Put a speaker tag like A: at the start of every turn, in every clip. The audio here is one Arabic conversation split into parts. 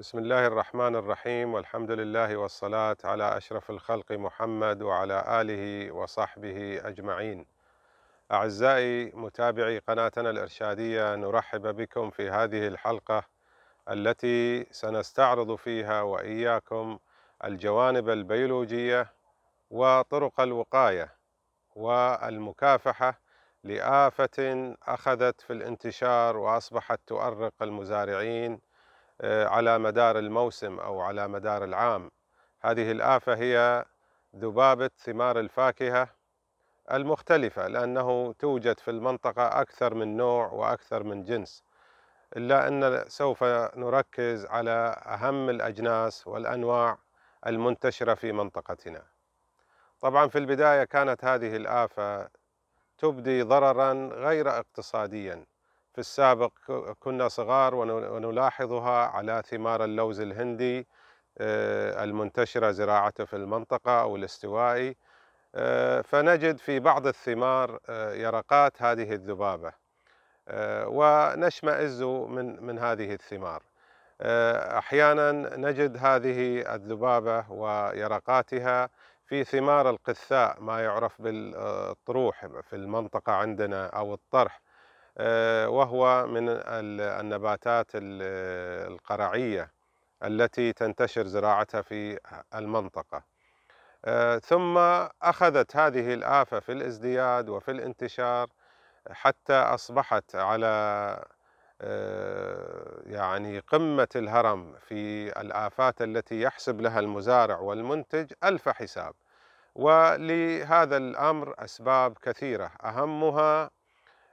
A: بسم الله الرحمن الرحيم والحمد لله والصلاة على أشرف الخلق محمد وعلى آله وصحبه أجمعين أعزائي متابعي قناتنا الإرشادية نرحب بكم في هذه الحلقة التي سنستعرض فيها وإياكم الجوانب البيولوجية وطرق الوقاية والمكافحة لآفة أخذت في الانتشار وأصبحت تؤرق المزارعين آه، على مدار الموسم أو على مدار العام هذه الآفة هي ذبابة ثمار الفاكهة المختلفة لأنه توجد في المنطقة أكثر من نوع وأكثر من جنس إلا أن سوف نركز على أهم الأجناس والأنواع المنتشرة في منطقتنا طبعا في البداية كانت هذه الآفة تبدي ضررا غير اقتصاديا في السابق كنا صغار ونلاحظها على ثمار اللوز الهندي آه، المنتشرة زراعته في المنطقة أو الاستوائي آه، فنجد في بعض الثمار آه، يرقات هذه الذبابة ونشمئز من من هذه الثمار أحيانا نجد هذه الذبابة ويرقاتها في ثمار القثاء ما يعرف بالطروح في المنطقة عندنا أو الطرح آه، وهو من النباتات القرعية التي تنتشر زراعتها في المنطقة آه، ثم أخذت هذه الآفة في الازدياد وفي الانتشار حتى أصبحت على آه، يعني قمة الهرم في الآفات التي يحسب لها المزارع والمنتج ألف حساب ولهذا الأمر أسباب كثيرة أهمها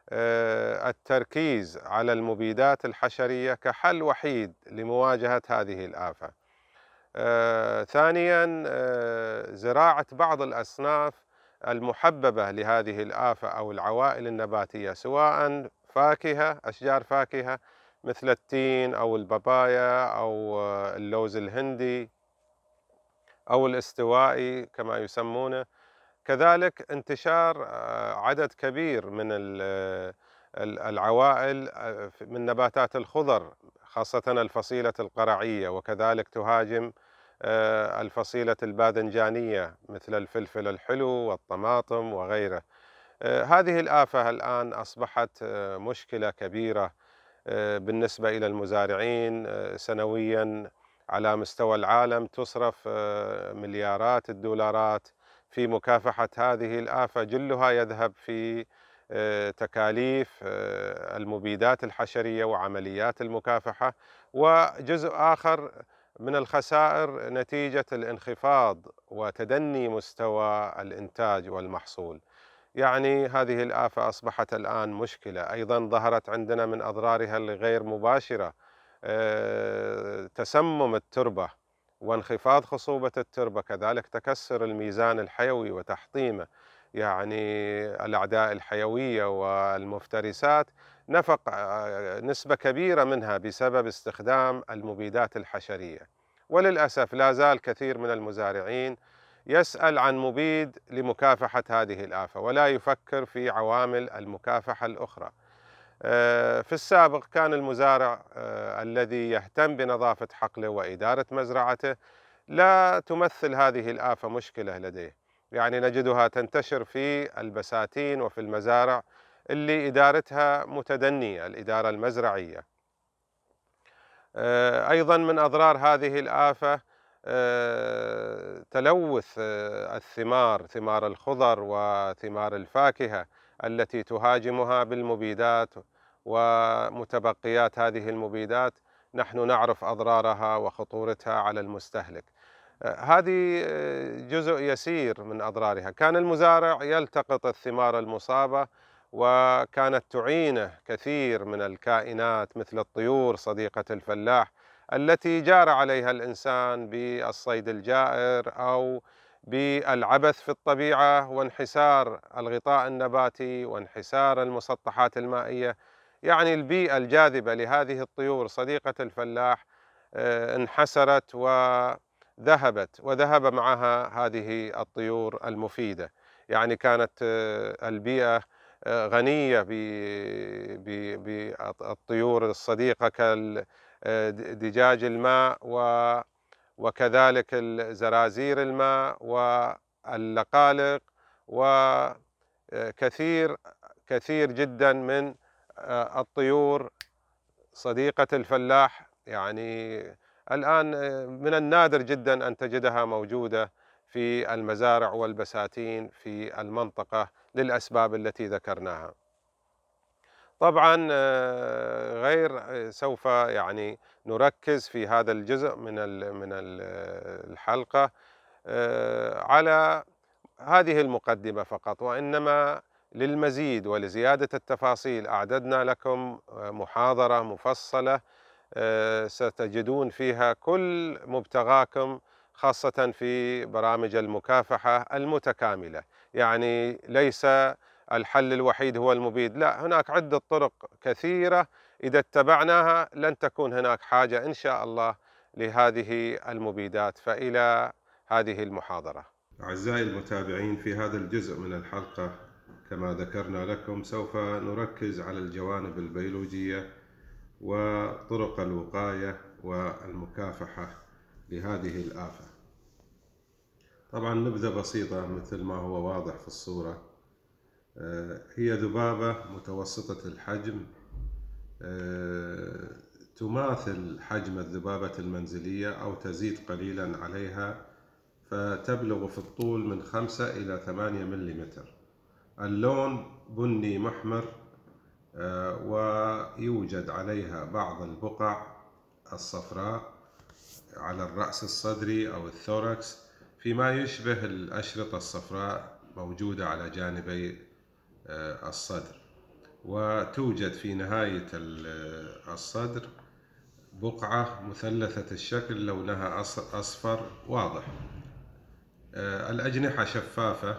A: آه، التركيز على المبيدات الحشرية كحل وحيد لمواجهة هذه الآفة آه، ثانيا آه، زراعة بعض الأصناف المحببة لهذه الآفة أو العوائل النباتية سواء فاكهة أشجار فاكهة مثل التين أو البابايا أو اللوز الهندي أو الاستوائي كما يسمونه كذلك انتشار آه، عدد كبير من آه، العوائل آه، من نباتات الخضر خاصة الفصيلة القرعية وكذلك تهاجم الفصيلة الباذنجانية مثل الفلفل الحلو والطماطم وغيره هذه الآفة الآن أصبحت مشكلة كبيرة بالنسبة إلى المزارعين سنويا على مستوى العالم تصرف مليارات الدولارات في مكافحة هذه الآفة جلها يذهب في آه، تكاليف آه، المبيدات الحشرية وعمليات المكافحة وجزء آخر من الخسائر نتيجة الانخفاض وتدني مستوى الإنتاج والمحصول يعني هذه الآفة أصبحت الآن مشكلة أيضا ظهرت عندنا من أضرارها الغير مباشرة آه، تسمم التربة وانخفاض خصوبة التربة كذلك تكسر الميزان الحيوي وتحطيمه يعني الأعداء الحيوية والمفترسات نفق آه، نسبة كبيرة منها بسبب استخدام المبيدات الحشرية وللأسف لا زال كثير من المزارعين يسأل عن مبيد لمكافحة هذه الآفة ولا يفكر في عوامل المكافحة الأخرى آه، في السابق كان المزارع آه، الذي يهتم بنظافة حقله وإدارة مزرعته لا تمثل هذه الآفة مشكلة لديه يعني نجدها تنتشر في البساتين وفي المزارع اللي إدارتها متدنية الإدارة المزرعية آه، أيضا من أضرار هذه الآفة تلوث الثمار ثمار الخضر وثمار الفاكهة التي تهاجمها بالمبيدات ومتبقيات هذه المبيدات نحن نعرف أضرارها وخطورتها على المستهلك آه، هذه آه، جزء يسير من أضرارها كان المزارع يلتقط الثمار المصابة وكانت تعينه كثير من الكائنات مثل الطيور صديقة الفلاح التي جار عليها الإنسان بالصيد الجائر أو بالعبث في الطبيعة وانحسار الغطاء النباتي وانحسار المسطحات المائية يعني البيئة الجاذبة لهذه الطيور صديقة الفلاح آه، انحسرت وذهبت وذهب معها هذه الطيور المفيدة يعني كانت آه، البيئة آه، غنية بالطيور الصديقة كالدجاج الماء و وكذلك زرازير الماء واللقالق وكثير آه، كثير جدا من آه، الطيور صديقة الفلاح يعني الآن آه، من النادر جدا أن تجدها موجودة في المزارع والبساتين في المنطقة للأسباب التي ذكرناها طبعا آه، غير آه، سوف يعني نركز في هذا الجزء من من آه، الحلقه على هذه المقدمه فقط وانما للمزيد ولزياده التفاصيل اعددنا لكم محاضره مفصله ستجدون فيها كل مبتغاكم خاصه في برامج المكافحه المتكامله يعني ليس الحل الوحيد هو المبيد لا هناك عدة طرق كثيرة إذا اتبعناها لن تكون هناك حاجة إن شاء الله لهذه المبيدات فإلى هذه المحاضرة أعزائي المتابعين في هذا الجزء من الحلقة كما ذكرنا لكم سوف نركز على الجوانب البيولوجية وطرق الوقاية والمكافحة لهذه الآفة طبعا نبذة بسيطة مثل ما هو واضح في الصورة آه، هي ذبابة متوسطة الحجم آه، تماثل حجم الذبابة المنزلية أو تزيد قليلا عليها فتبلغ في الطول من 5 إلى 8 ملم اللون بني محمر آه، ويوجد عليها بعض البقع الصفراء على الرأس الصدري أو الثوركس فيما يشبه الأشرطة الصفراء موجودة على جانبي آه، الصدر وتوجد في نهاية آه، الصدر بقعة مثلثة الشكل لونها أصفر واضح آه، الأجنحة شفافة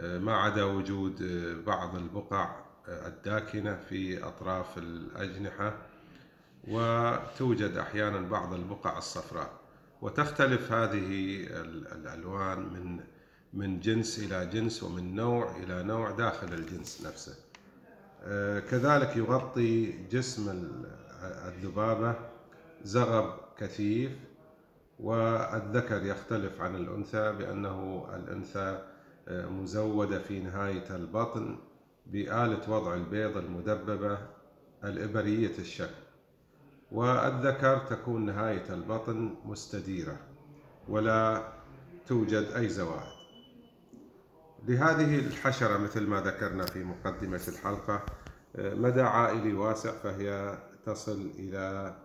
A: ما عدا وجود بعض البقع الداكنة في أطراف الأجنحة وتوجد أحيانا بعض البقع الصفراء وتختلف هذه الألوان من من جنس إلى جنس ومن نوع إلى نوع داخل الجنس نفسه آه، كذلك يغطي جسم الذبابة زغب كثيف والذكر يختلف عن الأنثى بأنه الأنثى آه، مزودة في نهاية البطن بآلة وضع البيض المدببة الإبرية الشكل والذكر تكون نهاية البطن مستديرة ولا توجد أي زوائد لهذه الحشرة مثل ما ذكرنا في مقدمة الحلقة آه، مدى عائلي واسع فهي تصل إلى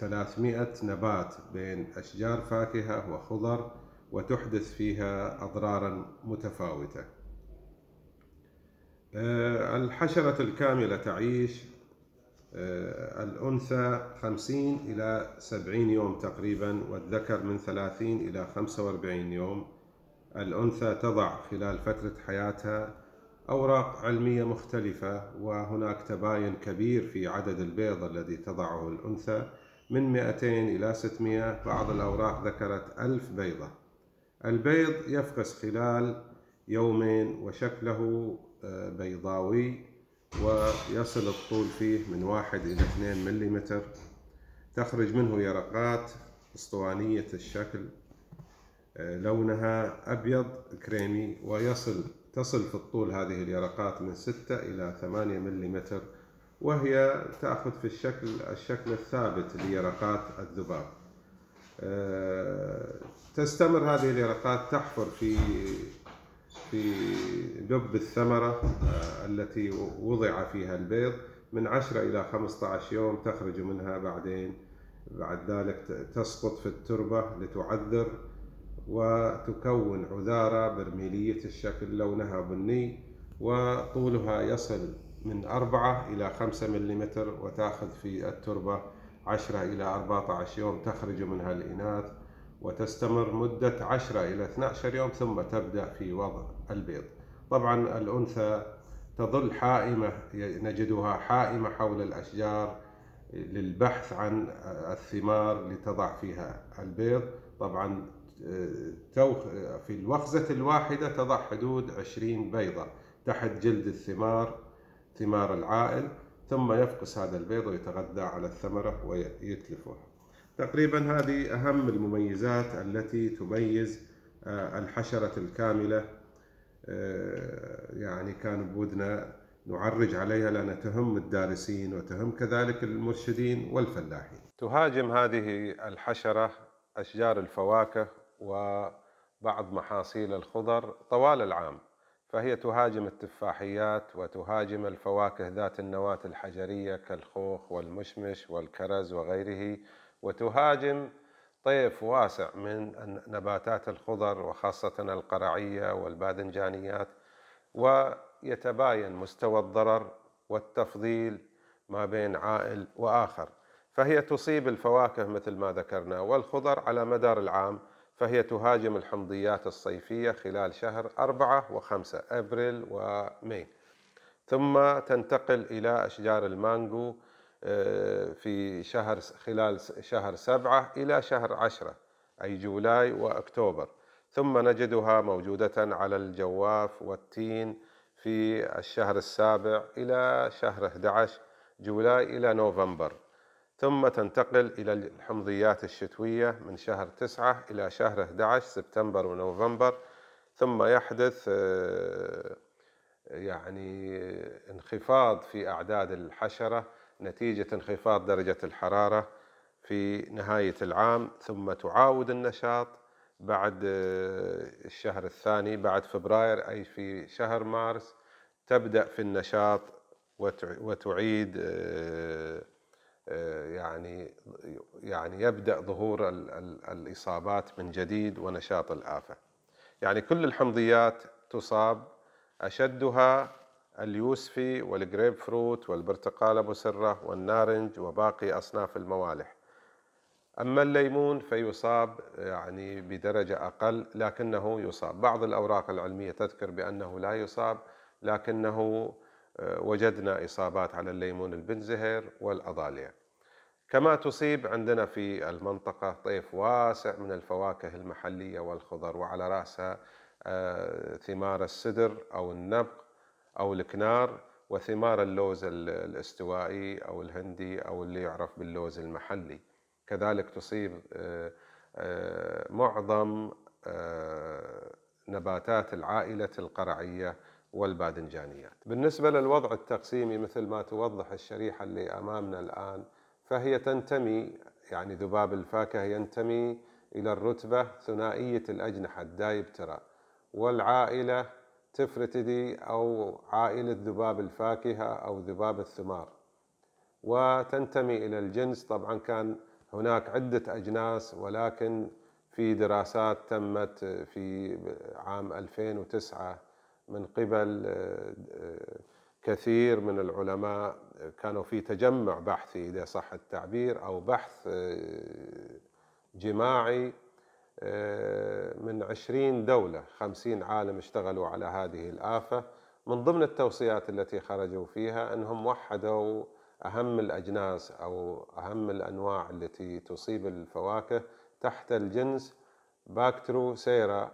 A: 300 آه، نبات بين أشجار فاكهة وخضر وتحدث فيها أضرارا متفاوتة آه، الحشرة الكاملة تعيش الأنثى 50 إلى 70 يوم تقريبا والذكر من 30 إلى 45 يوم الأنثى تضع خلال فترة حياتها أوراق علمية مختلفة وهناك تباين كبير في عدد البيض الذي تضعه الأنثى من 200 إلى 600 بعض الأوراق ذكرت ألف بيضة البيض يفقس خلال يومين وشكله آه، بيضاوي ويصل الطول فيه من واحد إلى 2 ملم تخرج منه يرقات اسطوانية الشكل لونها أبيض كريمي ويصل تصل في الطول هذه اليرقات من 6 إلى 8 ملم وهي تأخذ في الشكل الشكل الثابت ليرقات الذباب آه، تستمر هذه اليرقات تحفر في في دب الثمرة آه، التي وضع فيها البيض من 10 إلى 15 يوم تخرج منها بعدين بعد ذلك تسقط في التربة لتعذر وتكون عذارة برميلية الشكل لونها بني وطولها يصل من 4 إلى 5 ملم وتأخذ في التربة 10 إلى 14 يوم تخرج منها الإناث وتستمر مدة 10 إلى 12 يوم ثم تبدأ في وضع البيض طبعا الأنثى تظل حائمة نجدها حائمة حول الأشجار للبحث عن الثمار لتضع فيها البيض طبعا في الوخزة الواحدة تضع حدود 20 بيضة تحت جلد الثمار ثمار العائل ثم يفقس هذا البيض ويتغذى على الثمرة ويتلفها تقريبا هذه أهم المميزات التي تميز آه، الحشرة الكاملة آه، يعني كان بودنا نعرج عليها لأن تهم الدارسين وتهم كذلك المرشدين والفلاحين تهاجم هذه الحشرة أشجار الفواكه وبعض محاصيل الخضر طوال العام فهي تهاجم التفاحيات وتهاجم الفواكه ذات النواة الحجرية كالخوخ والمشمش والكرز وغيره وتهاجم طيف واسع من نباتات الخضر وخاصة القرعية والباذنجانيات ويتباين مستوى الضرر والتفضيل ما بين عائل وآخر فهي تصيب الفواكه مثل ما ذكرنا والخضر على مدار العام فهي تهاجم الحمضيات الصيفية خلال شهر أربعة وخمسة أبريل ومين ثم تنتقل إلى أشجار المانجو آه، في شهر خلال شهر سبعة إلى شهر عشرة أي جولاي وأكتوبر ثم نجدها موجودة على الجواف والتين في الشهر السابع إلى شهر 11 جولاي إلى نوفمبر ثم تنتقل إلى الحمضيات الشتوية من شهر 9 إلى شهر 11 سبتمبر ونوفمبر ثم يحدث آه، يعني انخفاض في أعداد الحشرة نتيجة انخفاض درجة الحرارة في نهاية العام ثم تعاود النشاط بعد آه، الشهر الثاني بعد فبراير أي في شهر مارس تبدأ في النشاط وتعيد آه، يعني يعني يبدا ظهور الاصابات من جديد ونشاط الافه. يعني كل الحمضيات تصاب اشدها اليوسفي والجريب فروت ابو سره والنارنج وباقي اصناف الموالح. اما الليمون فيصاب يعني بدرجه اقل لكنه يصاب، بعض الاوراق العلميه تذكر بانه لا يصاب لكنه آه، وجدنا اصابات على الليمون البنزهر والاضاليه. كما تصيب عندنا في المنطقة طيف واسع من الفواكه المحلية والخضر وعلى رأسها آه، ثمار السدر أو النبق أو الكنار وثمار اللوز الاستوائي أو الهندي أو اللي يعرف باللوز المحلي كذلك تصيب آه، آه، معظم نباتات العائلة القرعية والباذنجانيات بالنسبة للوضع التقسيمي مثل ما توضح الشريحة اللي أمامنا الآن فهي تنتمي يعني ذباب الفاكهة ينتمي إلى الرتبة ثنائية الأجنحة الدايبترا والعائلة تفرتدي أو عائلة ذباب الفاكهة أو ذباب الثمار وتنتمي إلى الجنس طبعا كان هناك عدة أجناس ولكن في دراسات تمت في عام 2009 من قبل آه، آه، كثير من العلماء كانوا في تجمع بحثي إذا صح التعبير أو بحث آه، جماعي آه، من عشرين دولة خمسين عالم اشتغلوا على هذه الآفة من ضمن التوصيات التي خرجوا فيها أنهم وحدوا أهم الأجناس أو أهم الأنواع التي تصيب الفواكه تحت الجنس باكترو سيرا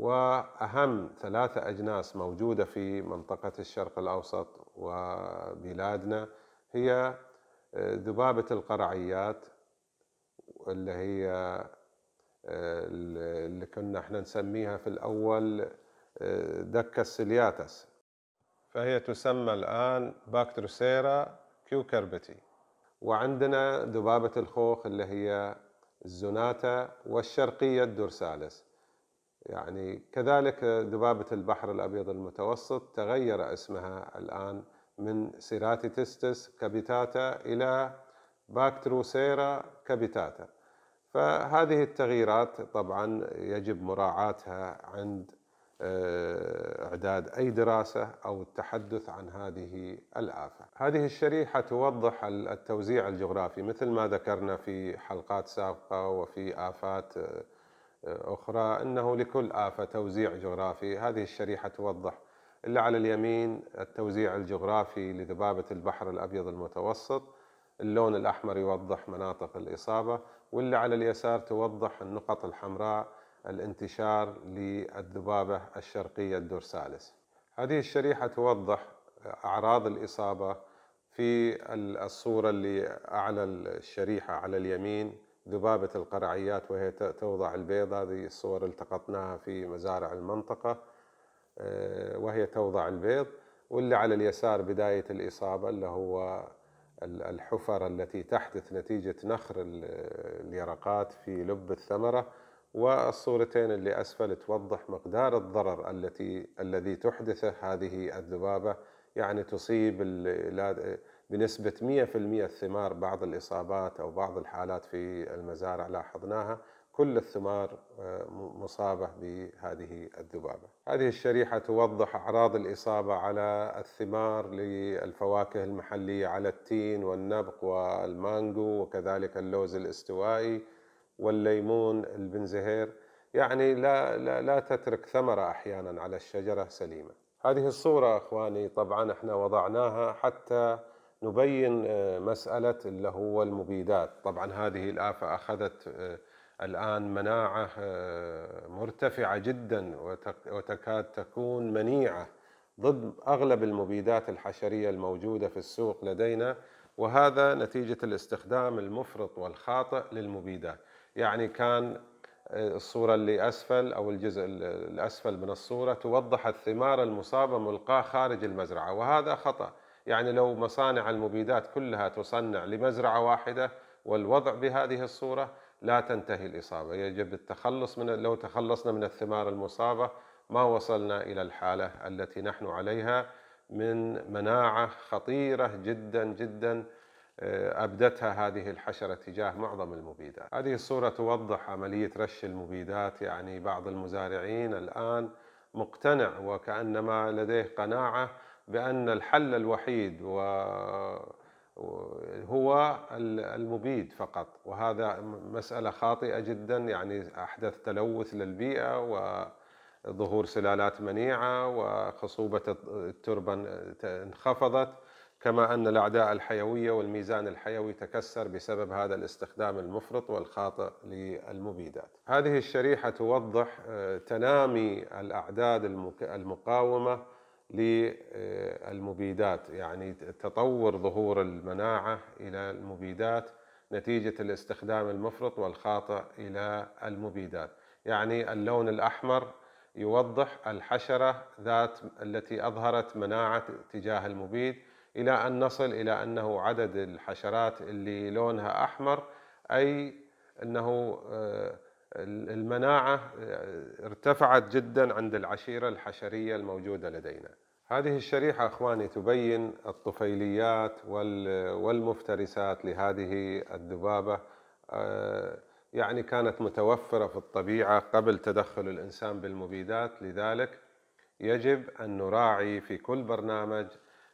A: واهم ثلاثه اجناس موجوده في منطقه الشرق الاوسط وبلادنا هي آه، ذبابه القرعيات اللي هي آه، اللي كنا احنا نسميها في الاول آه، دكة السلياتس فهي تسمى الآن باكتروسيرا كيوكربتي وعندنا ذبابة الخوخ اللي هي الزوناتا والشرقية الدورسالس يعني كذلك ذبابة البحر الأبيض المتوسط تغير اسمها الآن من سيراتيتستس كابيتاتا إلى باكتروسيرا كابيتاتا فهذه التغييرات طبعا يجب مراعاتها عند آه، إعداد أي دراسة أو التحدث عن هذه الآفة هذه الشريحة توضح التوزيع الجغرافي مثل ما ذكرنا في حلقات سابقة وفي آفات آه، أخرى أنه لكل آفة توزيع جغرافي هذه الشريحة توضح اللي على اليمين التوزيع الجغرافي لذبابة البحر الأبيض المتوسط اللون الأحمر يوضح مناطق الإصابة واللي على اليسار توضح النقط الحمراء الانتشار للذبابة الشرقية الدورسالس هذه الشريحة توضح أعراض الإصابة في الصورة اللي أعلى الشريحة على اليمين ذبابة القرعيات وهي توضع البيض هذه الصور التقطناها في مزارع المنطقة آه، وهي توضع البيض واللي على اليسار بداية الإصابة اللي هو الحفر التي تحدث نتيجة نخر اليرقات في لب الثمرة والصورتين اللي أسفل توضح مقدار الضرر التي الذي تحدثه هذه الذبابة يعني تصيب بنسبة 100% الثمار بعض الإصابات أو بعض الحالات في المزارع لاحظناها كل الثمار آه، مصابة بهذه الذبابة هذه الشريحة توضح أعراض الإصابة على الثمار للفواكه المحلية على التين والنبق والمانجو وكذلك اللوز الاستوائي والليمون البنزهير يعني لا, لا, لا تترك ثمرة أحيانا على الشجرة سليمة هذه الصورة أخواني طبعا احنا وضعناها حتى نبين آه، مسألة اللي هو المبيدات طبعا هذه الآفة أخذت آه، الآن مناعة آه، مرتفعة جدا وتكاد تكون منيعة ضد أغلب المبيدات الحشرية الموجودة في السوق لدينا وهذا نتيجة الاستخدام المفرط والخاطئ للمبيدات يعني كان الصورة اللي أسفل أو الجزء الأسفل من الصورة توضح الثمار المصابة ملقاة خارج المزرعة وهذا خطأ يعني لو مصانع المبيدات كلها تصنع لمزرعة واحدة والوضع بهذه الصورة لا تنتهي الإصابة يجب التخلص من لو تخلصنا من الثمار المصابة ما وصلنا إلى الحالة التي نحن عليها من مناعة خطيرة جدا جدا آه، أبدتها هذه الحشرة تجاه معظم المبيدات هذه الصورة توضح عملية رش المبيدات يعني بعض المزارعين الآن مقتنع وكأنما لديه قناعة بأن الحل الوحيد و هو المبيد فقط وهذا مسألة خاطئة جدا يعني أحدث تلوث للبيئة وظهور سلالات منيعة وخصوبة التربة انخفضت كما أن الأعداء الحيوية والميزان الحيوي تكسر بسبب هذا الاستخدام المفرط والخاطئ للمبيدات هذه الشريحة توضح آه، تنامي الأعداد المقاومة للمبيدات يعني تطور ظهور المناعة إلى المبيدات نتيجة الاستخدام المفرط والخاطئ إلى المبيدات يعني اللون الأحمر يوضح الحشرة ذات التي أظهرت مناعة تجاه المبيد إلى أن نصل إلى أنه عدد الحشرات اللي لونها أحمر أي أنه آه، المناعة آه، ارتفعت جدا عند العشيرة الحشرية الموجودة لدينا هذه الشريحة أخواني تبين الطفيليات والمفترسات لهذه الذبابة آه، يعني كانت متوفرة في الطبيعة قبل تدخل الإنسان بالمبيدات لذلك يجب أن نراعي في كل برنامج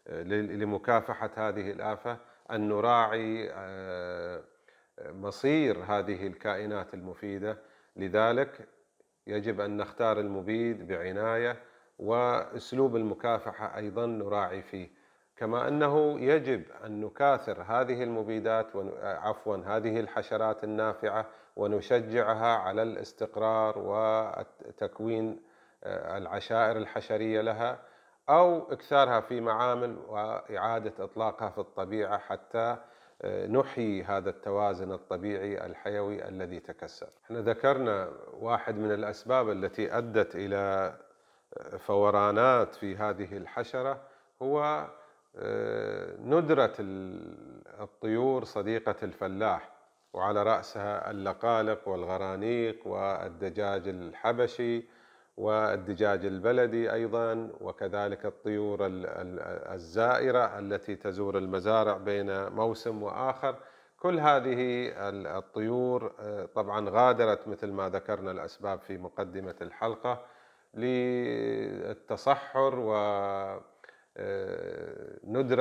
A: آه، لمكافحة هذه الآفة أن نراعي مصير هذه الكائنات المفيده لذلك يجب ان نختار المبيد بعنايه واسلوب المكافحه ايضا نراعي فيه كما انه يجب ان نكاثر هذه المبيدات عفوا هذه الحشرات النافعه ونشجعها على الاستقرار وتكوين آه، العشائر الحشريه لها او اكثارها في معامل واعاده اطلاقها في الطبيعه حتى نحيي هذا التوازن الطبيعي الحيوي الذي تكسر. احنا ذكرنا واحد من الاسباب التي ادت الى فورانات في هذه الحشره هو آه، ندره الطيور صديقه الفلاح وعلى راسها اللقالق والغرانيق والدجاج الحبشي والدجاج البلدي ايضا وكذلك الطيور الزائره التي تزور المزارع بين موسم واخر كل هذه الطيور آه، طبعا غادرت مثل ما ذكرنا الاسباب في مقدمه الحلقه للتصحر وندره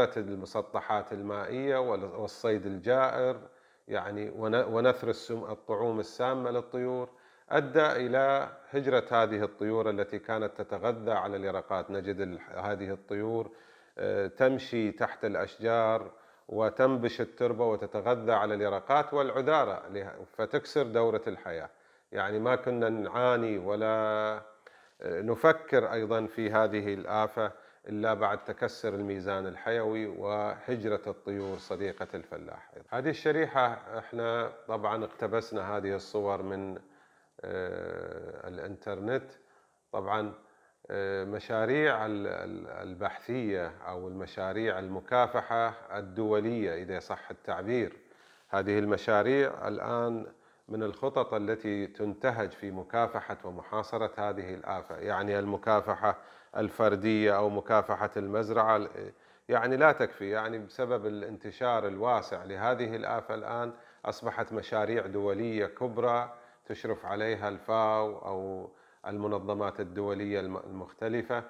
A: آه، المسطحات المائيه والصيد الجائر يعني ونثر الطعوم السامه للطيور أدى إلى هجرة هذه الطيور التي كانت تتغذى على اليرقات نجد هذه الطيور آه، تمشي تحت الأشجار وتنبش التربة وتتغذى على اليرقات والعذارة فتكسر دورة الحياة يعني ما كنا نعاني ولا آه، نفكر أيضا في هذه الآفة إلا بعد تكسر الميزان الحيوي وهجرة الطيور صديقة الفلاح هذه الشريحة احنا طبعا اقتبسنا هذه الصور من آه، الانترنت طبعا آه، مشاريع البحثيه او المشاريع المكافحه الدوليه اذا صح التعبير هذه المشاريع الان من الخطط التي تنتهج في مكافحه ومحاصره هذه الافه، يعني المكافحه الفرديه او مكافحه المزرعه يعني لا تكفي، يعني بسبب الانتشار الواسع لهذه الافه الان اصبحت مشاريع دوليه كبرى تشرف عليها الفاو أو المنظمات الدولية المختلفة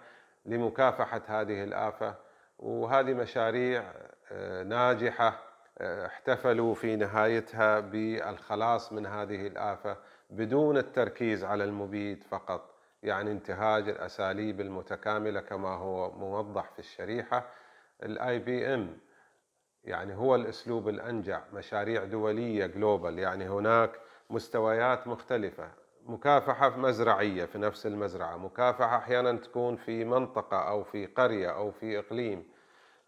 A: لمكافحة هذه الآفة وهذه مشاريع آه، ناجحة آه، احتفلوا في نهايتها بالخلاص من هذه الآفة بدون التركيز على المبيد فقط يعني انتهاج الأساليب المتكاملة كما هو موضح في الشريحة الاي بي ام يعني هو الاسلوب الانجع مشاريع دوليه جلوبال يعني هناك مستويات مختلفة مكافحة مزرعية في نفس المزرعة مكافحة أحيانا تكون في منطقة أو في قرية أو في إقليم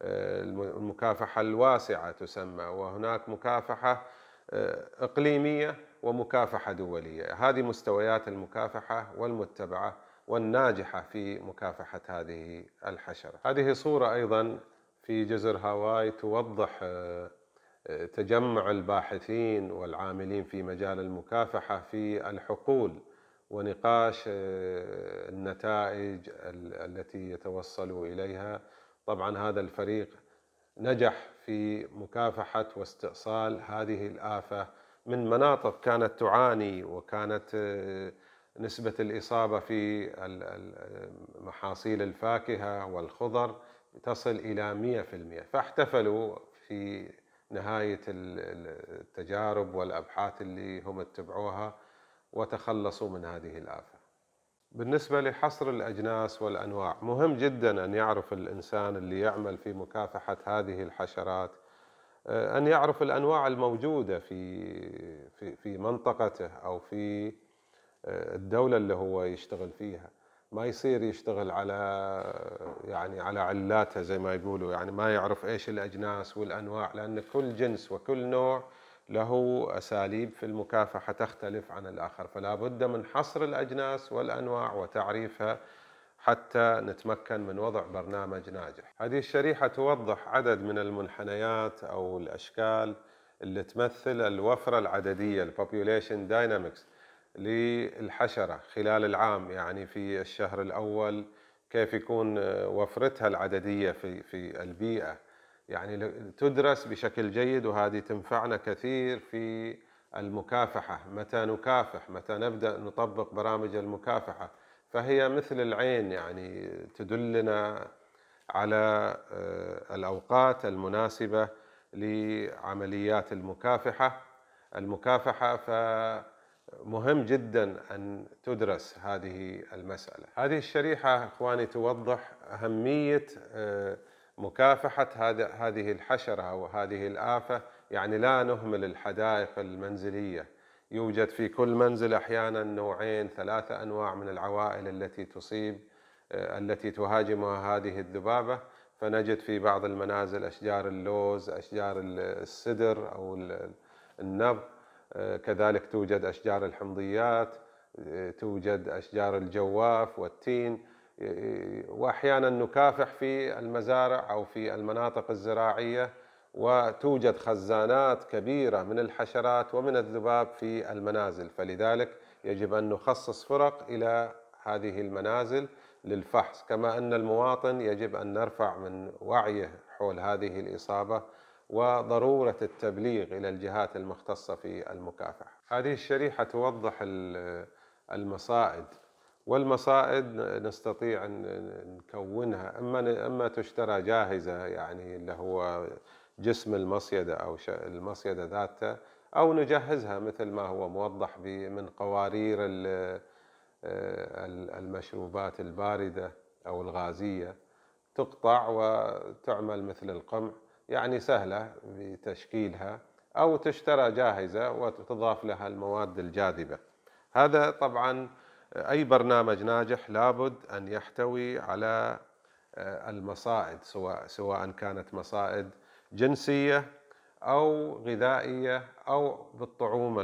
A: آه، المكافحة الواسعة تسمى وهناك مكافحة آه، إقليمية ومكافحة دولية هذه مستويات المكافحة والمتبعة والناجحة في مكافحة هذه الحشرة هذه صورة أيضا في جزر هاواي توضح آه، تجمع الباحثين والعاملين في مجال المكافحه في الحقول ونقاش آه، النتائج التي يتوصلوا اليها طبعا هذا الفريق نجح في مكافحه واستئصال هذه الافه من مناطق كانت تعاني وكانت آه، نسبة الإصابة في محاصيل الفاكهة والخضر تصل إلى 100% فاحتفلوا في نهايه التجارب والابحاث اللي هم اتبعوها وتخلصوا من هذه الافه. بالنسبه لحصر الاجناس والانواع، مهم جدا ان يعرف الانسان اللي يعمل في مكافحه هذه الحشرات آه، ان يعرف الانواع الموجوده في في في منطقته او في آه، الدوله اللي هو يشتغل فيها. ما يصير يشتغل على يعني على علاته زي ما يقولوا يعني ما يعرف ايش الاجناس والانواع لان كل جنس وكل نوع له اساليب في المكافحه تختلف عن الاخر فلا بد من حصر الاجناس والانواع وتعريفها حتى نتمكن من وضع برنامج ناجح. هذه الشريحه توضح عدد من المنحنيات او الاشكال اللي تمثل الوفره العدديه البوبيوليشن داينامكس للحشرة خلال العام يعني في الشهر الأول كيف يكون آه، وفرتها العددية في في البيئة يعني تدرس بشكل جيد وهذه تنفعنا كثير في المكافحة متى نكافح متى نبدأ نطبق برامج المكافحة فهي مثل العين يعني تدلنا على آه، الأوقات المناسبة لعمليات المكافحة المكافحة ف مهم جدا ان تدرس هذه المساله. هذه الشريحه اخواني توضح اهميه آه، مكافحه هذا هذه الحشره او هذه الافه، يعني لا نهمل الحدائق المنزليه. يوجد في كل منزل احيانا نوعين ثلاثه انواع من العوائل التي تصيب آه، التي تهاجمها هذه الذبابه، فنجد في بعض المنازل اشجار اللوز، اشجار السدر او النبط كذلك توجد أشجار الحمضيات توجد أشجار الجواف والتين وأحيانا نكافح في المزارع أو في المناطق الزراعية وتوجد خزانات كبيرة من الحشرات ومن الذباب في المنازل فلذلك يجب أن نخصص فرق إلى هذه المنازل للفحص كما أن المواطن يجب أن نرفع من وعيه حول هذه الإصابة وضروره التبليغ الى الجهات المختصه في المكافحه. هذه الشريحه توضح المصائد والمصائد نستطيع ان نكونها اما اما تشترى جاهزه يعني اللي هو جسم المصيده او المصيده ذاتها او نجهزها مثل ما هو موضح من قوارير المشروبات البارده او الغازيه تقطع وتعمل مثل القمع يعني سهلة بتشكيلها أو تشترى جاهزة وتضاف لها المواد الجاذبة هذا طبعا أي برنامج ناجح لابد أن يحتوي على آه، المصائد سواء سواء كانت مصائد جنسية أو غذائية أو بالطعوم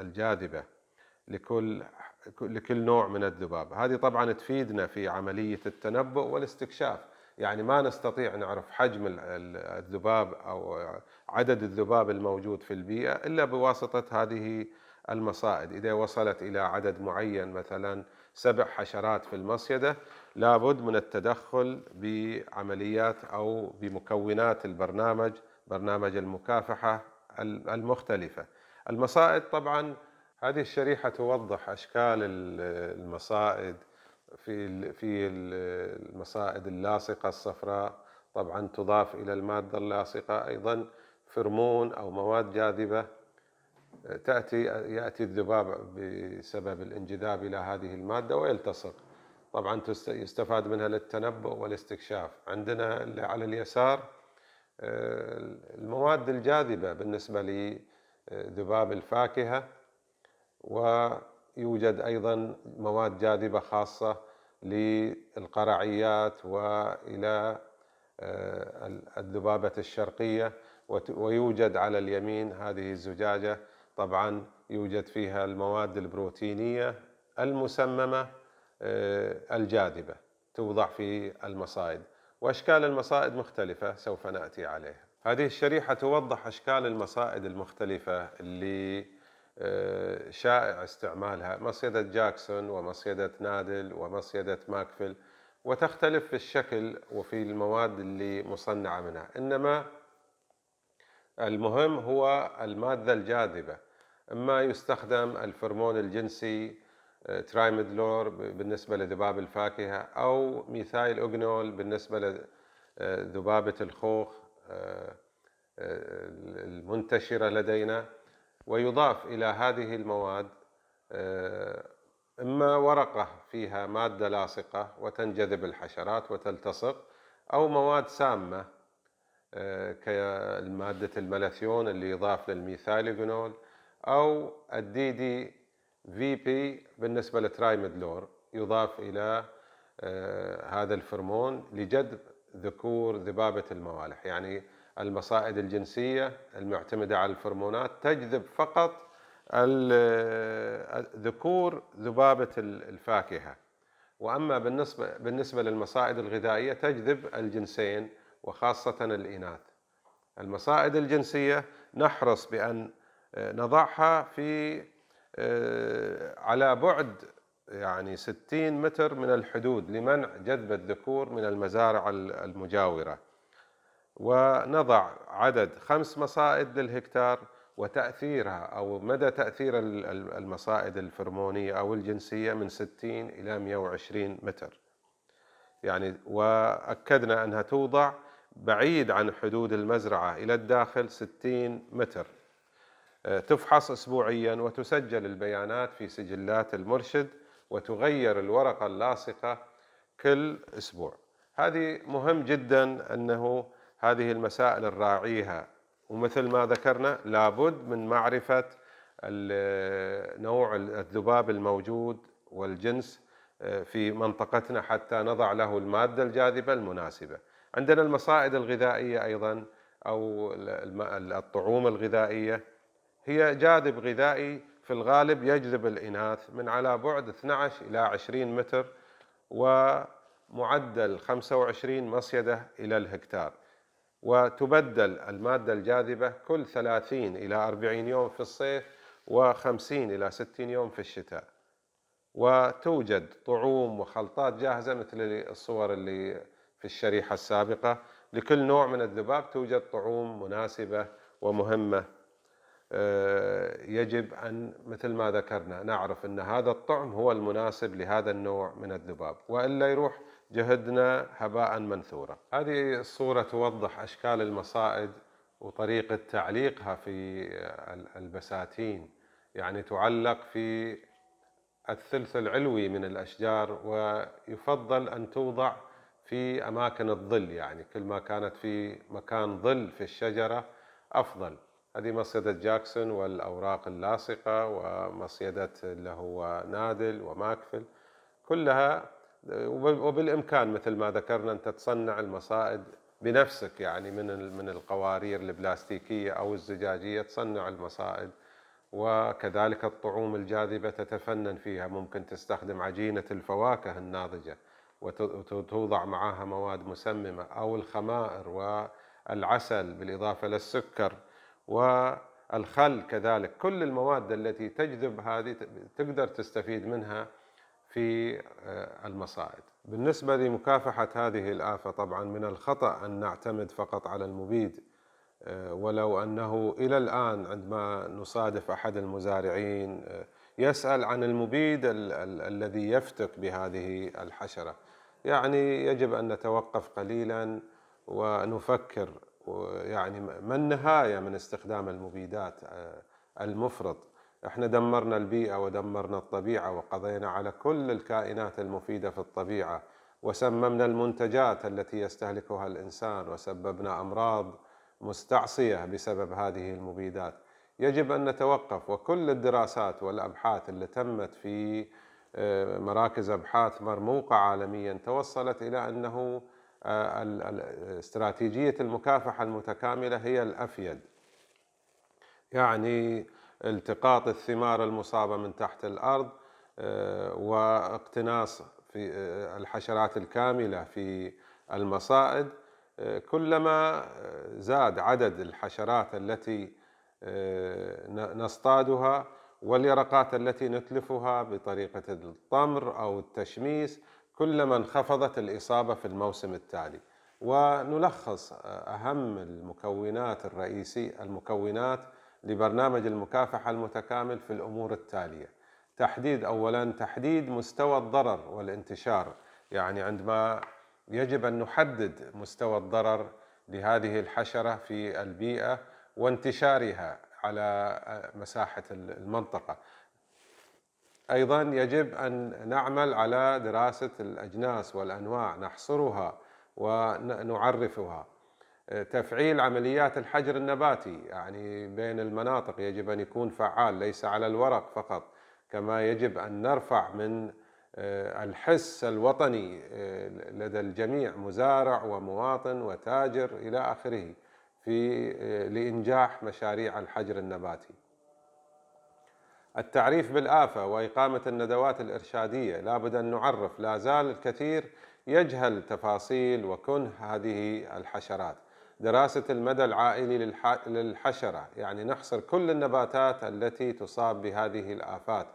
A: الجاذبة لكل لكل نوع من الذباب هذه طبعا تفيدنا في عملية التنبؤ والاستكشاف يعني ما نستطيع نعرف حجم الذباب او عدد الذباب الموجود في البيئه الا بواسطه هذه المصائد اذا وصلت الى عدد معين مثلا سبع حشرات في المصيده لابد من التدخل بعمليات او بمكونات البرنامج برنامج المكافحه المختلفه المصائد طبعا هذه الشريحه توضح اشكال المصائد في في المصائد اللاصقه الصفراء طبعا تضاف الى الماده اللاصقه ايضا فرمون او مواد جاذبه تاتي ياتي الذباب بسبب الانجذاب الى هذه الماده ويلتصق طبعا يستفاد منها للتنبؤ والاستكشاف عندنا على اليسار آه، المواد الجاذبه بالنسبه لذباب الفاكهه و يوجد ايضا مواد جاذبه خاصه للقرعيات والى آه، الذبابه الشرقيه ويوجد على اليمين هذه الزجاجه طبعا يوجد فيها المواد البروتينيه المسممه آه، الجاذبه توضع في المصائد واشكال المصائد مختلفه سوف ناتي عليها هذه الشريحه توضح اشكال المصائد المختلفه اللي آه، شائع استعمالها مصيدة جاكسون ومصيدة نادل ومصيدة ماكفيل وتختلف في الشكل وفي المواد اللي مصنعة منها إنما المهم هو المادة الجاذبة إما يستخدم الفرمون الجنسي آه، ترايمدلور بالنسبة لذباب الفاكهة أو ميثايل أوغنول بالنسبة لذبابة آه، الخوخ المنتشرة لدينا ويضاف إلى هذه المواد آه، إما ورقة فيها مادة لاصقة وتنجذب الحشرات وتلتصق أو مواد سامة آه، كمادة الملاثيون اللي يضاف للميثايلوفينول أو الدي دي في بي بالنسبة للترايمدلور يضاف إلى آه، هذا الفرمون لجذب ذكور ذبابة الموالح يعني المصائد الجنسية المعتمدة على الفرمونات تجذب فقط ذكور ذبابة الفاكهة وأما بالنسبة, بالنسبة للمصائد الغذائية تجذب الجنسين وخاصة الإناث المصائد الجنسية نحرص بأن آه، نضعها في آه، على بعد يعني 60 متر من الحدود لمنع جذب الذكور من المزارع المجاوره ونضع عدد خمس مصائد للهكتار وتأثيرها أو مدى تأثير المصائد الفرمونية أو الجنسية من 60 إلى 120 متر يعني وأكدنا أنها توضع بعيد عن حدود المزرعة إلى الداخل 60 متر آه، تفحص أسبوعيا وتسجل البيانات في سجلات المرشد وتغير الورقة اللاصقة كل أسبوع هذه مهم جدا أنه هذه المسائل نراعيها ومثل ما ذكرنا لابد من معرفة نوع الذباب الموجود والجنس آه، في منطقتنا حتى نضع له المادة الجاذبة المناسبة عندنا المصائد الغذائية أيضا أو الطعوم الغذائية هي جاذب غذائي في الغالب يجذب الإناث من على بعد 12 إلى 20 متر ومعدل 25 مصيدة إلى الهكتار وتبدل المادة الجاذبة كل 30 إلى 40 يوم في الصيف و50 إلى 60 يوم في الشتاء وتوجد طعوم وخلطات جاهزة مثل الصور اللي في الشريحة السابقة لكل نوع من الذباب توجد طعوم مناسبة ومهمة آه، يجب أن مثل ما ذكرنا نعرف أن هذا الطعم هو المناسب لهذا النوع من الذباب وإلا يروح جهدنا هباء منثورا هذه الصورة توضح أشكال المصائد وطريقة تعليقها في البساتين يعني تعلق في الثلث العلوي من الأشجار ويفضل أن توضع في أماكن الظل يعني كل ما كانت في مكان ظل في الشجرة أفضل هذه مصيدة جاكسون والأوراق اللاصقة ومصيدة اللي هو نادل وماكفل كلها وبالامكان مثل ما ذكرنا انت تصنع المصائد بنفسك يعني من من القوارير البلاستيكيه او الزجاجيه تصنع المصائد وكذلك الطعوم الجاذبه تتفنن فيها ممكن تستخدم عجينه الفواكه الناضجه وتوضع معها مواد مسممه او الخمائر والعسل بالاضافه للسكر والخل كذلك كل المواد التي تجذب هذه تقدر تستفيد منها في آه، المصائد. بالنسبه لمكافحه هذه الافه طبعا من الخطا ان نعتمد فقط على المبيد آه، ولو انه الى الان عندما نصادف احد المزارعين آه، يسال عن المبيد ال ال الذي يفتك بهذه الحشره. يعني يجب ان نتوقف قليلا ونفكر يعني ما النهايه من استخدام المبيدات المفرط احنا دمرنا البيئة ودمرنا الطبيعة وقضينا على كل الكائنات المفيدة في الطبيعة وسممنا المنتجات التي يستهلكها الإنسان وسببنا أمراض مستعصية بسبب هذه المبيدات يجب أن نتوقف وكل الدراسات والأبحاث اللي تمت في آه، مراكز أبحاث مرموقة عالميا توصلت إلى أنه آه، استراتيجية المكافحة المتكاملة هي الأفيد يعني التقاط الثمار المصابة من تحت الأرض آه، واقتناص في آه، الحشرات الكاملة في المصائد آه، كلما زاد عدد الحشرات التي نصطادها واليرقات التي نتلفها بطريقة الطمر أو التشميس كلما انخفضت الإصابة في الموسم التالي ونلخص أهم المكونات الرئيسية المكونات لبرنامج المكافحة المتكامل في الأمور التالية تحديد أولا تحديد مستوى الضرر والانتشار يعني عندما يجب أن نحدد مستوى الضرر لهذه الحشرة في البيئة وانتشارها على مساحة المنطقة أيضا يجب أن نعمل على دراسة الأجناس والأنواع نحصرها ونعرفها تفعيل عمليات الحجر النباتي يعني بين المناطق يجب أن يكون فعال ليس على الورق فقط كما يجب أن نرفع من آه، الحس الوطني آه، لدى الجميع مزارع ومواطن وتاجر إلى آخره في آه، لإنجاح مشاريع الحجر النباتي التعريف بالآفة وإقامة الندوات الإرشادية لابد أن نعرف لا زال الكثير يجهل تفاصيل وكنه هذه الحشرات دراسة المدى العائلي للحشرة يعني نحصر كل النباتات التي تصاب بهذه الآفات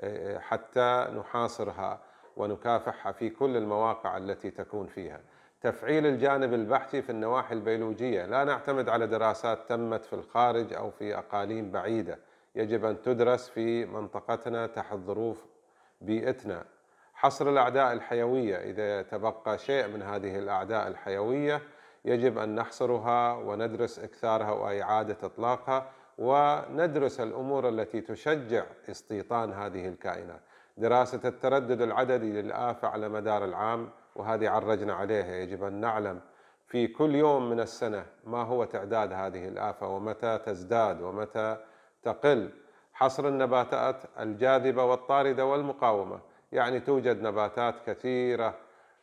A: آه، آه، حتى نحاصرها ونكافحها في كل المواقع التي تكون فيها تفعيل الجانب البحثي في النواحي البيولوجية لا نعتمد على دراسات تمت في الخارج أو في أقاليم بعيدة يجب أن تدرس في منطقتنا تحت ظروف بيئتنا حصر الأعداء الحيوية إذا تبقى شيء من هذه الأعداء الحيوية يجب أن نحصرها وندرس إكثارها وإعادة إطلاقها وندرس الأمور التي تشجع استيطان هذه الكائنات دراسة التردد العددي للآفة على مدار العام وهذه عرجنا عليها يجب أن نعلم في كل يوم من السنة ما هو تعداد هذه الآفة ومتى تزداد ومتى تقل حصر النباتات الجاذبة والطاردة والمقاومة يعني توجد نباتات كثيرة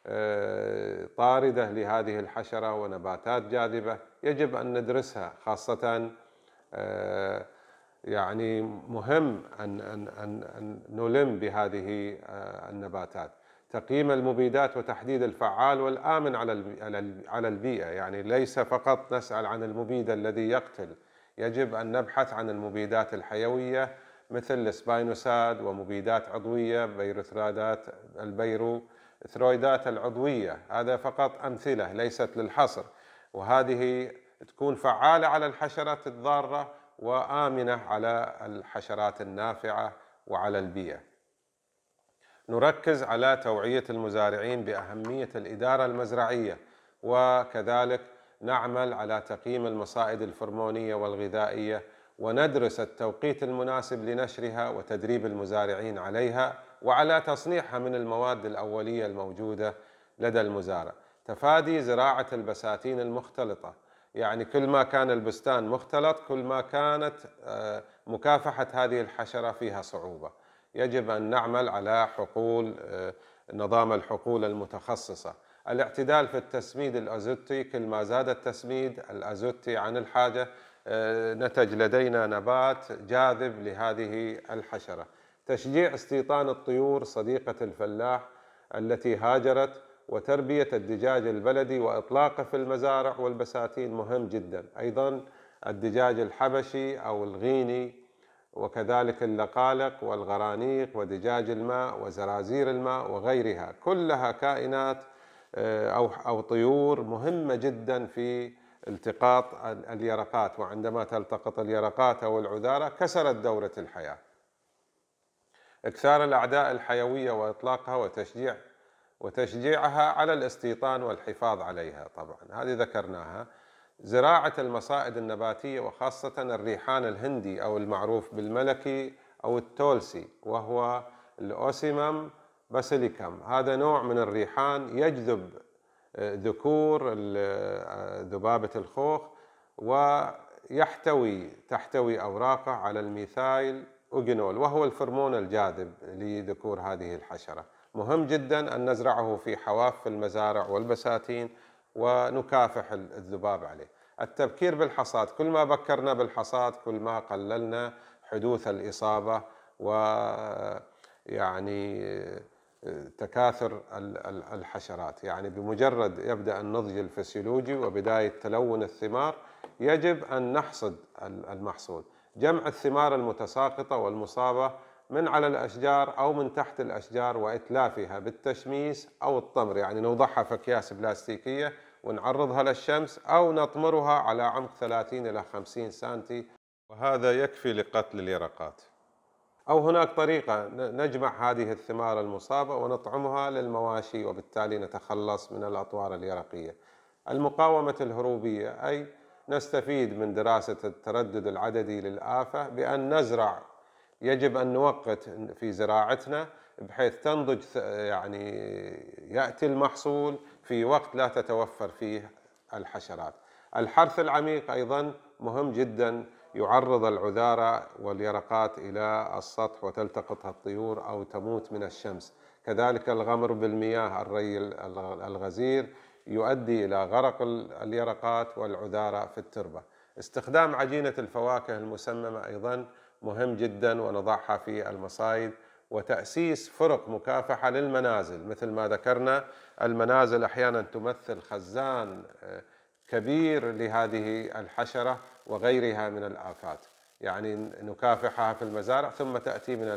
A: آه، طارده لهذه الحشره ونباتات جاذبه يجب ان ندرسها خاصه آه، يعني مهم ان ان ان, أن نلم بهذه آه، النباتات تقييم المبيدات وتحديد الفعال والامن على على البيئه يعني ليس فقط نسال عن المبيد الذي يقتل يجب ان نبحث عن المبيدات الحيويه مثل السباينوساد ومبيدات عضويه بيروثرادات البيرو ثرويدات العضوية هذا فقط أمثلة ليست للحصر وهذه تكون فعالة على الحشرات الضارة وآمنة على الحشرات النافعة وعلى البيئة نركز على توعية المزارعين بأهمية الإدارة المزرعية وكذلك نعمل على تقييم المصائد الفرمونية والغذائية وندرس التوقيت المناسب لنشرها وتدريب المزارعين عليها وعلى تصنيعها من المواد الأولية الموجودة لدى المزارع تفادي زراعة البساتين المختلطة يعني كل ما كان البستان مختلط كل ما كانت آه، مكافحة هذه الحشرة فيها صعوبة يجب أن نعمل على حقول آه، نظام الحقول المتخصصة الاعتدال في التسميد الأزوتي كل ما زاد التسميد الأزوتي عن الحاجة آه، نتج لدينا نبات جاذب لهذه الحشرة تشجيع استيطان الطيور صديقة الفلاح التي هاجرت وتربية الدجاج البلدي وإطلاقه في المزارع والبساتين مهم جدا أيضا الدجاج الحبشي أو الغيني وكذلك اللقالق والغرانيق ودجاج الماء وزرازير الماء وغيرها كلها كائنات آه، أو طيور مهمة جدا في التقاط اليرقات وعندما تلتقط اليرقات أو العذارة كسرت دورة الحياة إكثار الأعداء الحيوية وإطلاقها وتشجيع وتشجيعها على الاستيطان والحفاظ عليها طبعا هذه ذكرناها زراعة المصائد النباتية وخاصة الريحان الهندي أو المعروف بالملكي أو التولسي وهو الأوسيمم باسيليكم هذا نوع من الريحان يجذب آه، ذكور آه، ذبابة الخوخ ويحتوي تحتوي أوراقه على الميثايل أوجينول وهو الفرمون الجاذب لذكور هذه الحشرة مهم جدا أن نزرعه في حواف المزارع والبساتين ونكافح الذباب عليه التبكير بالحصاد كل ما بكرنا بالحصاد كل ما قللنا حدوث الإصابة و يعني تكاثر الحشرات يعني بمجرد يبدأ النضج الفسيولوجي وبداية تلون الثمار يجب أن نحصد المحصول جمع الثمار المتساقطة والمصابة من على الأشجار أو من تحت الأشجار وإتلافها بالتشميس أو الطمر يعني نوضعها في أكياس بلاستيكية ونعرضها للشمس أو نطمرها على عمق 30 إلى 50 سنتي وهذا يكفي لقتل اليرقات أو هناك طريقة نجمع هذه الثمار المصابة ونطعمها للمواشي وبالتالي نتخلص من الأطوار اليرقية المقاومة الهروبية أي نستفيد من دراسة التردد العددي للآفة بأن نزرع يجب أن نوقت في زراعتنا بحيث تنضج يعني يأتي المحصول في وقت لا تتوفر فيه الحشرات الحرث العميق أيضا مهم جدا يعرض العذارة واليرقات إلى السطح وتلتقطها الطيور أو تموت من الشمس كذلك الغمر بالمياه الري الغزير يؤدي إلى غرق اليرقات والعذارة في التربة استخدام عجينة الفواكه المسممة أيضا مهم جدا ونضعها في المصايد وتأسيس فرق مكافحة للمنازل مثل ما ذكرنا المنازل أحيانا تمثل خزان آه، كبير لهذه الحشرة وغيرها من الآفات يعني نكافحها في المزارع ثم تأتي من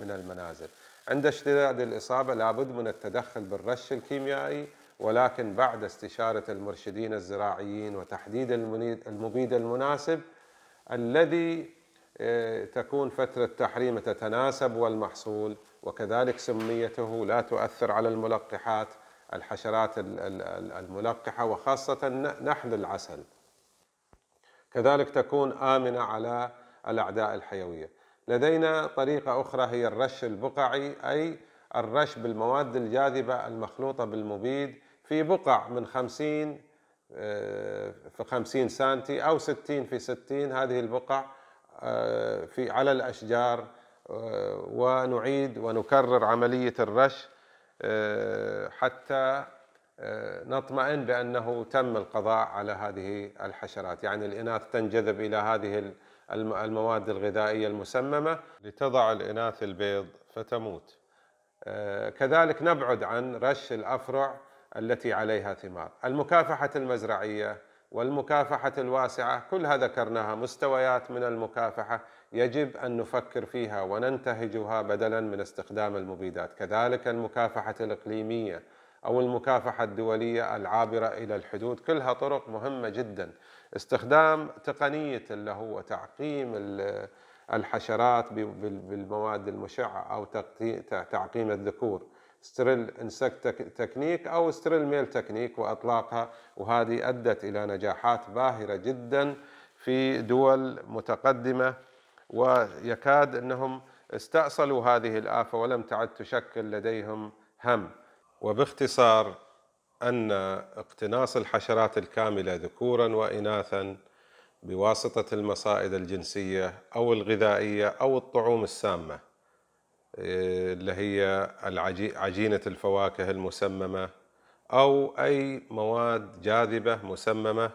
A: من المنازل عند اشتداد الإصابة لابد من التدخل بالرش الكيميائي ولكن بعد استشارة المرشدين الزراعيين وتحديد المبيد المناسب الذي آه، تكون فترة تحريمه تتناسب والمحصول وكذلك سميته لا تؤثر على الملقحات الحشرات الملقحة وخاصة نحل العسل كذلك تكون آمنة على الأعداء الحيوية لدينا طريقة أخرى هي الرش البقعي أي الرش بالمواد الجاذبة المخلوطة بالمبيد في بقع من 50 آه، في 50 سنتي أو 60 في 60 هذه البقع آه، في على الأشجار آه، ونعيد ونكرر عملية الرش حتى نطمئن بأنه تم القضاء على هذه الحشرات يعني الإناث تنجذب إلى هذه المواد الغذائية المسممة لتضع الإناث البيض فتموت كذلك نبعد عن رش الأفرع التي عليها ثمار المكافحة المزرعية والمكافحة الواسعة كلها ذكرناها مستويات من المكافحة يجب أن نفكر فيها وننتهجها بدلا من استخدام المبيدات كذلك المكافحة الإقليمية أو المكافحة الدولية العابرة إلى الحدود كلها طرق مهمة جدا استخدام تقنية اللي هو تعقيم الحشرات بالمواد المشعة أو تعقيم الذكور ستريل انسكت تكنيك او ستريل ميل تكنيك واطلاقها وهذه ادت الى نجاحات باهره جدا في دول متقدمه ويكاد انهم استأصلوا هذه الآفة ولم تعد تشكل لديهم هم وباختصار أن اقتناص الحشرات الكاملة ذكورا وإناثا بواسطة المصائد الجنسية أو الغذائية أو الطعوم السامة اللي هي عجينة الفواكه المسممة أو أي مواد جاذبة مسممة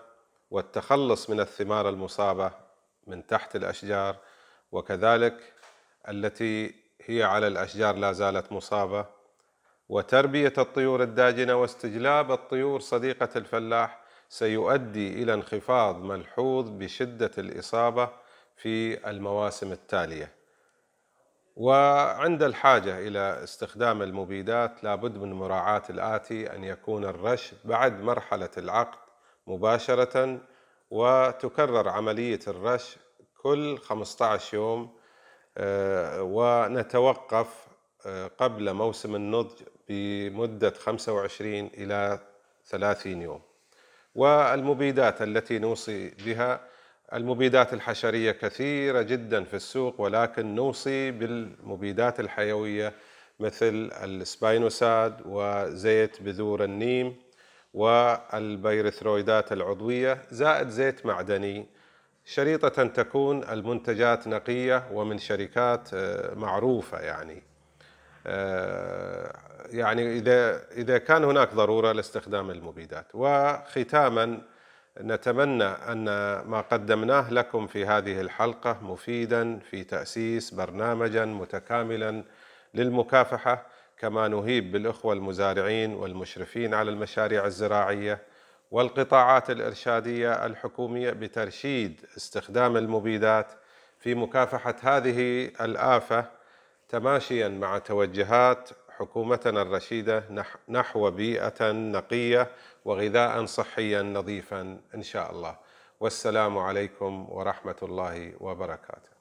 A: والتخلص من الثمار المصابة من تحت الأشجار وكذلك التي هي على الأشجار لا زالت مصابة وتربية الطيور الداجنة واستجلاب الطيور صديقة الفلاح سيؤدي إلى انخفاض ملحوظ بشدة الإصابة في المواسم التاليه وعند الحاجة إلى استخدام المبيدات لابد من مراعاة الآتي أن يكون الرش بعد مرحلة العقد مباشرة وتكرر عملية الرش كل 15 يوم آه، ونتوقف آه، قبل موسم النضج بمدة 25 إلى 30 يوم والمبيدات التي نوصي بها المبيدات الحشريه كثيره جدا في السوق ولكن نوصي بالمبيدات الحيويه مثل السباينوساد وزيت بذور النيم والبيرثرويدات العضويه زائد زيت معدني شريطه تكون المنتجات نقيه ومن شركات آه، معروفه يعني آه، يعني اذا كان هناك ضروره لاستخدام المبيدات وختاما نتمنى أن ما قدمناه لكم في هذه الحلقة مفيدا في تأسيس برنامجا متكاملا للمكافحة كما نهيب بالإخوة المزارعين والمشرفين على المشاريع الزراعية والقطاعات الإرشادية الحكومية بترشيد استخدام المبيدات في مكافحة هذه الآفة تماشيا مع توجهات حكومتنا الرشيدة نحو بيئة نقية وغذاء صحيا نظيفا ان شاء الله والسلام عليكم ورحمه الله وبركاته